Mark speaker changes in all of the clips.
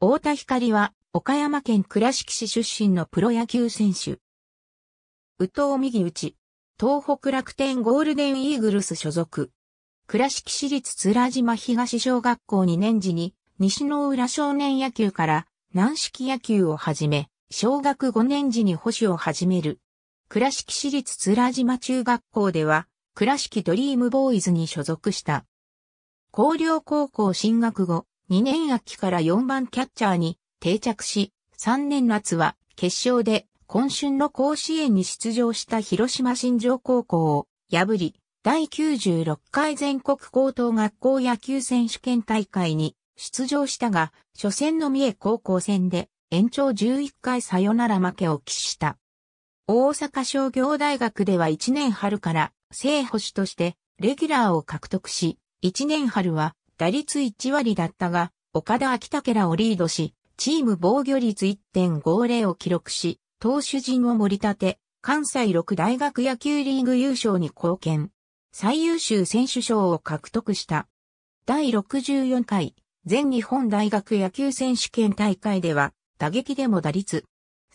Speaker 1: 太田光は、岡山県倉敷市出身のプロ野球選手。宇藤右打ち、東北楽天ゴールデンイーグルス所属。倉敷市立津島東小学校2年時に、西の浦少年野球から軟式野球を始め、小学5年時に保守を始める。倉敷市立津島中学校では、倉敷ドリームボーイズに所属した。広陵高校進学後、2年秋から4番キャッチャーに定着し、3年夏は決勝で今春の甲子園に出場した広島新城高校を破り、第96回全国高等学校野球選手権大会に出場したが、初戦の三重高校戦で延長11回サヨナラ負けを喫した。大阪商業大学では1年春から正捕手としてレギュラーを獲得し、1年春は打率1割だったが、岡田秋武らをリードし、チーム防御率1.50を記録し、投手陣を盛り立て、関西6大学野球リーグ優勝に貢献。最優秀選手賞を獲得した。第64回全日本大学野球選手権大会では、打撃でも打率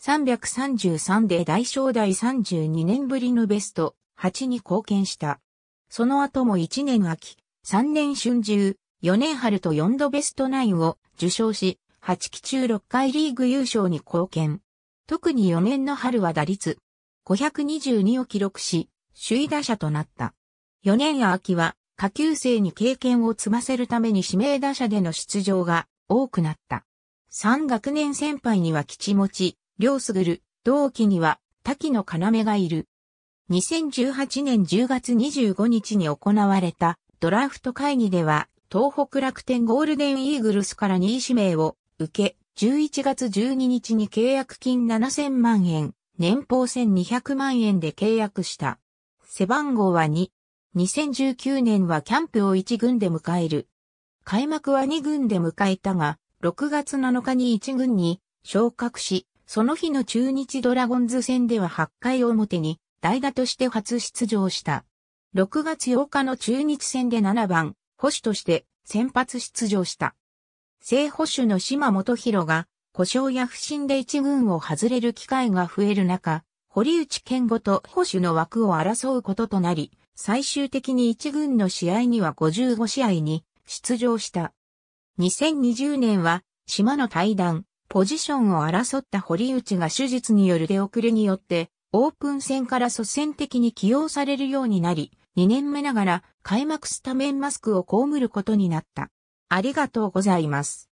Speaker 1: 333で大賞第32年ぶりのベスト8に貢献した。その後も1年秋、3年春秋、4年春と4度ベストナインを受賞し、8期中6回リーグ優勝に貢献。特に4年の春は打率522を記録し、首位打者となった。4年秋は下級生に経験を積ませるために指名打者での出場が多くなった。3学年先輩には吉持、両すぐる、同期には滝の要がいる。2018年10月25日に行われたドラフト会議では東北楽天ゴールデンイーグルスから2位指名を受け、11月12日に契約金7000万円、年俸1200万円で契約した。背番号は2。2019年はキャンプを1軍で迎える。開幕は2軍で迎えたが、6月7日に1軍に昇格し、その日の中日ドラゴンズ戦では8回表に代打として初出場した。6月8日の中日戦で7番、捕手として先発出場した。正捕手の島本博が、故障や不振で一軍を外れる機会が増える中、堀内健吾と捕手の枠を争うこととなり、最終的に一軍の試合には55試合に出場した。2020年は、島の対談、ポジションを争った堀内が手術による出遅れによって、オープン戦から率先的に起用されるようになり、2年目ながら開幕スタメンマスクをこむることになった。ありがとうございます。